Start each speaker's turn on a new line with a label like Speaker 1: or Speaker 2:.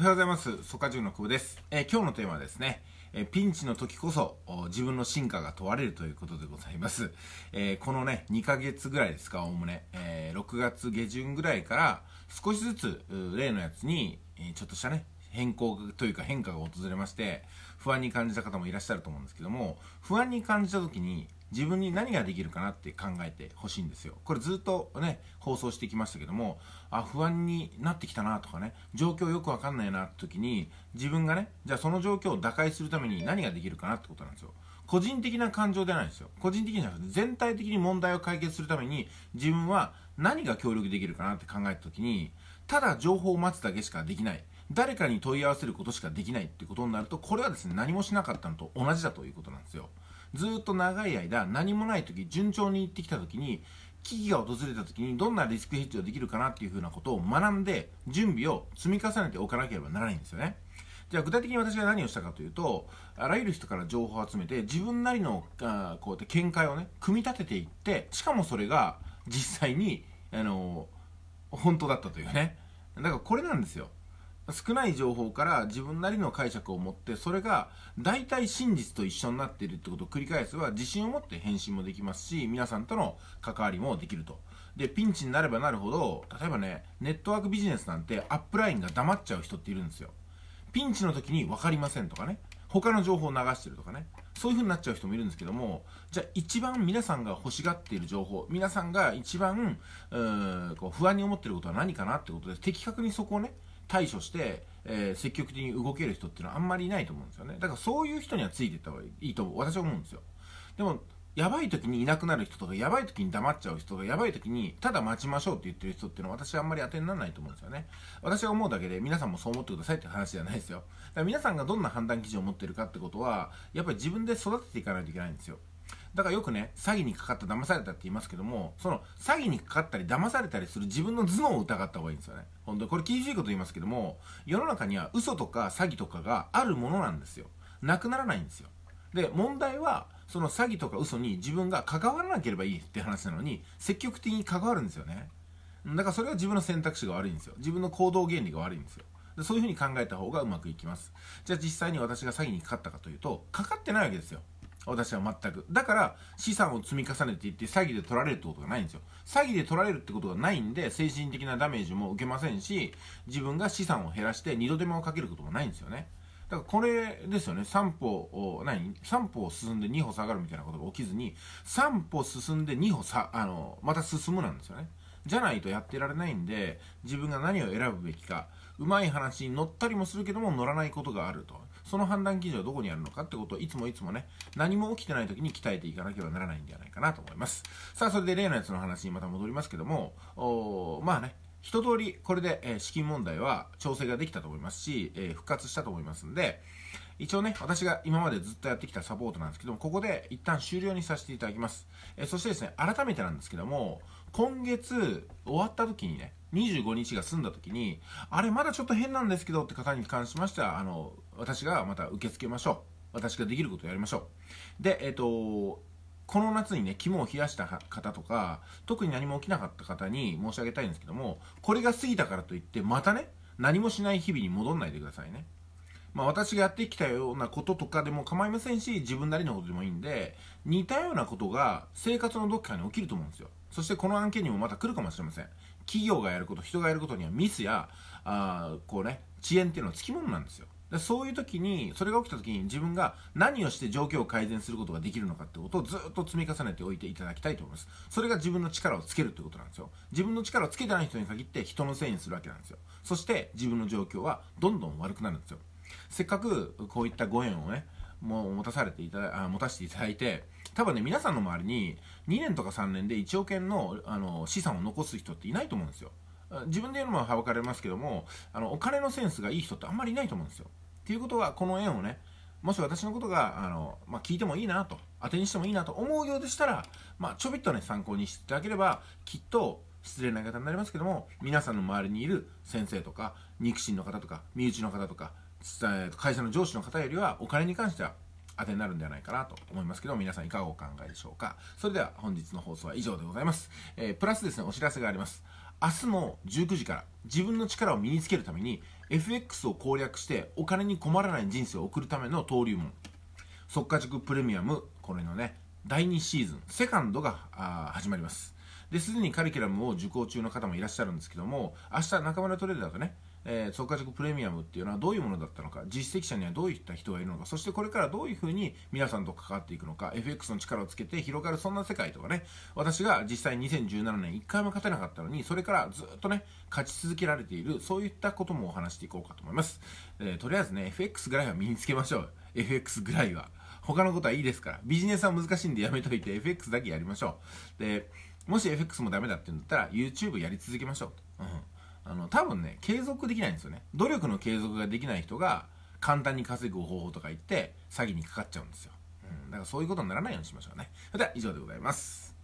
Speaker 1: はようございます。ソカジュの久保です。えー、今日のテーマはですね、えー、ピンチの時こそ自分の進化が問われるということでございます。えー、このね、2ヶ月ぐらいですか、おおむね、え6月下旬ぐらいから少しずつ例のやつに、えちょっとしたね、変更というか変化が訪れまして、不安に感じた方もいらっしゃると思うんですけども、不安に感じた時に、自分に何ができるかなって考えてほしいんですよ。これずっとね、放送してきましたけども、あ、不安になってきたなとかね、状況よくわかんないなって時に、自分がね、じゃあその状況を打開するために何ができるかなってことなんですよ。個人的な感情ではないんですよ。個人的じゃなくて、全体的に問題を解決するために、自分は何が協力できるかなって考えた時に、ただ情報を待つだけしかできない。誰かに問い合わせることしかできないってことになると、これはですね、何もしなかったのと同じだということなんですよ。ずっと長い間何もない時順調に行ってきた時に危機が訪れた時にどんなリスクヘッジができるかなっていうふうなことを学んで準備を積み重ねておかなければならないんですよね。じゃあ具体的に私が何をしたかというと、あらゆる人から情報を集めて、自分なりの、あこうやって見解をね、組み立てていって、しかもそれが実際に、あの本当だったというね。だからこれなんですよ。少ない情報から自分なりの解釈を持って、それが大体真実と一緒になっているってことを繰り返せば、自信を持って返信もできますし、皆さんとの関わりもできると。で、ピンチになればなるほど、例えばね、ネットワークビジネスなんてアップラインが黙っちゃう人っているんですよ。ピンチの時に分かりませんとかね、他の情報を流してるとかね、そういう風になっちゃう人もいるんですけども、じゃあ一番皆さんが欲しがっている情報、皆さんが一番、うーん、こう不安に思ってることは何かなってことで、的確にそこをね、対処して、えー、積極的に動ける人っていうのはあんまりいないと思うんですよねだからそういう人にはついていった方がいいと私は思うんですよでもやばい時にいなくなる人とかやばい時に黙っちゃう人とかやばい時にただ待ちましょうって言ってる人っていうのは私はあんまり当てにならないと思うんですよね私は思うだけで皆さんもそう思ってくださいって話じゃないですよだから皆さんがどんな判断基準を持ってるかってことはやっぱり自分で育てていかないといけないんですよだからよくね、詐欺にかかった、騙されたって言いますけども、その詐欺にかかったり、騙されたりする自分の頭脳を疑った方がいいんですよね。本当にこれ厳しいこと言いますけども、世の中には嘘とか詐欺とかがあるものなんですよ。なくならないんですよ。で、問題は、その詐欺とか嘘に自分が関わらなければいいって話なのに、積極的に関わるんですよね。だからそれは自分の選択肢が悪いんですよ。自分の行動原理が悪いんですよ。でそういうふうに考えた方がうまくいきます。じゃあ実際に私が詐欺にかかったかというと、かかってないわけですよ。私は全く。だから、資産を積み重ねていって、詐欺で取られるってことがないんですよ。詐欺で取られるってことがないんで、精神的なダメージも受けませんし、自分が資産を減らして、二度手間をかけることもないんですよね。だからこれですよね。3歩を、何三歩進んで2歩下がるみたいなことが起きずに、3歩進んで2歩さ、あの、また進むなんですよね。じゃないとやってられないんで、自分が何を選ぶべきか、うまい話に乗ったりもするけども乗らないことがあると。その判断基準はどこにあるのかってことをいつもいつもね、何も起きてない時に鍛えていかなければならないんではないかなと思います。さあ、それで例のやつの話にまた戻りますけども、おまあね、一通りこれで、え資金問題は調整ができたと思いますし、え復活したと思いますんで、一応ね、私が今までずっとやってきたサポートなんですけども、ここで一旦終了にさせていただきます。えそしてですね、改めてなんですけども、今月終わった時にね、25日が済んだ時に、あれまだちょっと変なんですけどって方に関しましては、あの、私がまた受け付けましょう。私ができることをやりましょう。で、えっ、ー、と、この夏にね、肝を冷やした方とか、特に何も起きなかった方に申し上げたいんですけども、これが過ぎたからといって、またね、何もしない日々に戻んないでくださいね。まあ私がやってきたようなこととかでも構いませんし、自分なりのことでもいいんで、似たようなことが生活のどっかに起きると思うんですよ。そしてこの案件にもまた来るかもしれません。企業がやること、人がやることにはミスや、あこうね、遅延っていうのはつきものなんですよ。でそういう時に、それが起きた時に自分が何をして状況を改善することができるのかってことをずっと積み重ねておいていただきたいと思います。それが自分の力をつけるってことなんですよ。自分の力をつけてない人に限って人のせいにするわけなんですよ。そして自分の状況はどんどん悪くなるんですよ。せっかくこういったご縁をね、もう持たされていただ、あ持たせていただいて、多分ね、皆さんの周りに2年とか3年で1億円のあの資産を残す人っていないと思うんですよ。自分で言うのもはばかれますけども、あのお金のセンスがいい人ってあんまりいないと思うんですよ。っていうことは、この縁をね、もし私のことがあの、まあ、聞いてもいいなと、当てにしてもいいなと思うようでしたら、まあ、ちょびっとね、参考にしていただければ、きっと失礼な言い方になりますけども、皆さんの周りにいる先生とか、肉親の方とか、身内の方とか、会社の上司の方よりは、お金に関しては当てになるんじゃないかなと思いますけど、皆さんいかがお考えでしょうか。それでは本日の放送は以上でございます。えー、プラスですね、お知らせがあります。明日も19時から自分の力を身につけるために FX を攻略してお金に困らない人生を送るための登竜門速稼塾プレミアムこれのね第2シーズンセカンドが始まりますですでにカリキュラムを受講中の方もいらっしゃるんですけども明日中村トレーダーとねえー、速稼塾プレミアムっていうのはどういうものだったのか実績者にはどういった人がいるのかそしてこれからどういうふうに皆さんと関わっていくのか FX の力をつけて広がるそんな世界とかね私が実際2017年1回も勝てなかったのにそれからずっとね勝ち続けられているそういったこともお話していこうかと思います、えー、とりあえずね FX ぐらいは身につけましょう FX ぐらいは他のことはいいですからビジネスは難しいんでやめといて FX だけやりましょうでもし FX もダメだって言うんだったら YouTube やり続けましょううんあの多分ね継続できないんですよね努力の継続ができない人が簡単に稼ぐ方法とか言って詐欺にかかっちゃうんですよ、うん、だからそういうことにならないようにしましょうねそれでは以上でございます